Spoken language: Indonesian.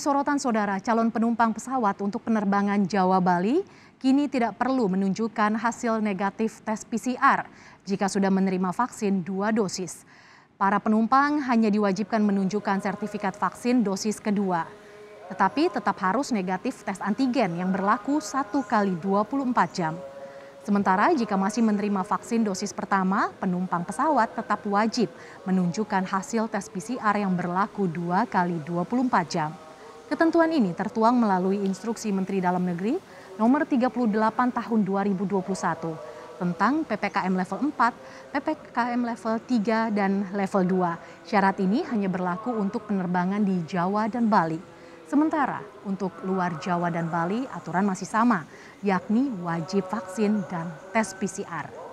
sorotan saudara, calon penumpang pesawat untuk penerbangan Jawa-Bali kini tidak perlu menunjukkan hasil negatif tes PCR jika sudah menerima vaksin dua dosis. Para penumpang hanya diwajibkan menunjukkan sertifikat vaksin dosis kedua. Tetapi tetap harus negatif tes antigen yang berlaku 1 kali 24 jam. Sementara jika masih menerima vaksin dosis pertama, penumpang pesawat tetap wajib menunjukkan hasil tes PCR yang berlaku 2 kali 24 jam. Ketentuan ini tertuang melalui instruksi Menteri Dalam Negeri nomor 38 tahun 2021 tentang PPKM level 4, PPKM level 3, dan level 2. Syarat ini hanya berlaku untuk penerbangan di Jawa dan Bali. Sementara untuk luar Jawa dan Bali aturan masih sama, yakni wajib vaksin dan tes PCR.